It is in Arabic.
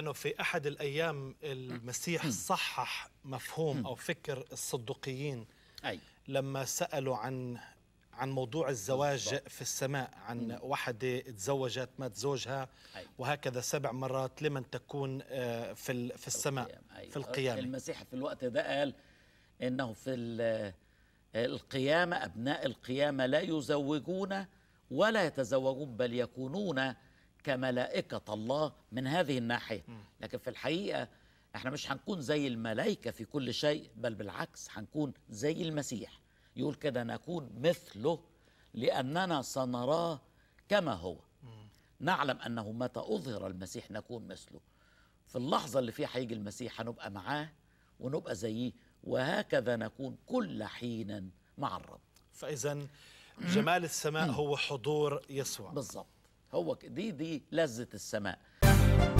لأنه في أحد الأيام المسيح صحح مفهوم أو فكر الصدقيين أي. لما سألوا عن عن موضوع الزواج في السماء عن وحدة تزوجت مات زوجها وهكذا سبع مرات لمن تكون آه، في في السماء في القيامة المسيح في الوقت ده قال إنه في القيامة أبناء القيامة لا يزوجون ولا يتزوجون بل يكونون كملائكة الله من هذه الناحية لكن في الحقيقة احنا مش هنكون زي الملائكة في كل شيء بل بالعكس هنكون زي المسيح يقول كده نكون مثله لأننا سنراه كما هو نعلم أنه متى أظهر المسيح نكون مثله في اللحظة اللي فيها هيجي المسيح هنبقى معاه ونبقى زيه وهكذا نكون كل حينا مع الرب فإذا جمال السماء هو حضور يسوع بالضبط هو دي دي لذة السماء